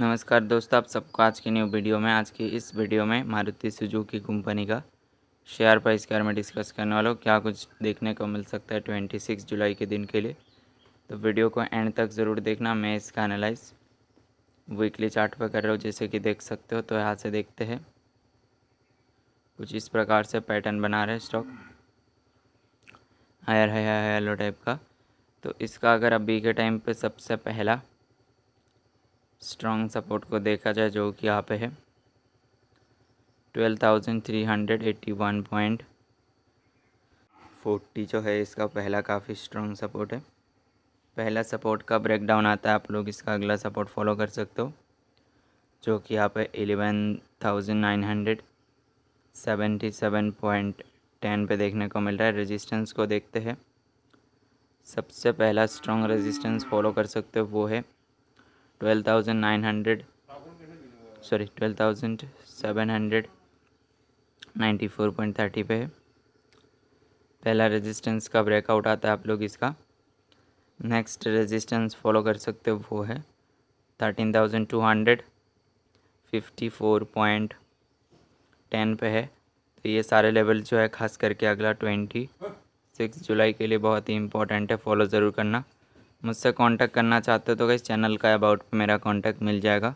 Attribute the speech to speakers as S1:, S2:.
S1: नमस्कार दोस्तों आप सबको आज की न्यू वीडियो में आज की इस वीडियो में मारुति सुजुकी कंपनी का शेयर प्राइस के बारे में डिस्कस करने वाला हूँ क्या कुछ देखने को मिल सकता है ट्वेंटी सिक्स जुलाई के दिन के लिए तो वीडियो को एंड तक ज़रूर देखना मैं इसका एनालाइज वीकली चार्ट पर कर रहा हूँ जैसे कि देख सकते हो तो यहाँ से देखते हैं कुछ इस प्रकार से पैटर्न बना रहे stock higher higher higher low type का तो इसका अगर अभी के टाइम पर सबसे पहला स्ट्रॉन्ग सपोर्ट को देखा जाए जो कि यहाँ पे है twelve thousand three hundred eighty one point forty जो है इसका पहला काफ़ी स्ट्रॉन्ग सपोर्ट है पहला सपोर्ट का ब्रेकडाउन आता है आप लोग इसका अगला सपोर्ट फॉलो कर सकते हो जो कि यहाँ पे eleven thousand nine hundred seventy seven point ten पर देखने को मिल रहा है रेजिस्टेंस को देखते हैं सबसे पहला स्ट्रॉन्ग रेजिस्टेंस फॉलो कर सकते हो वो है twelve thousand nine hundred sorry twelve thousand seven hundred ninety four point thirty पे है पहला रेजिस्टेंस का ब्रेकआउट आता है आप लोग इसका नेक्स्ट रेजिस्टेंस फॉलो कर सकते हो वो है thirteen thousand two hundred fifty four point ten पे है तो ये सारे लेवल जो है खास करके अगला ट्वेंटी सिक्स जुलाई के लिए बहुत ही इंपॉर्टेंट है फॉलो ज़रूर करना मुझसे कांटेक्ट करना चाहते हो तो गई चैनल का अबाउट मेरा कांटेक्ट मिल जाएगा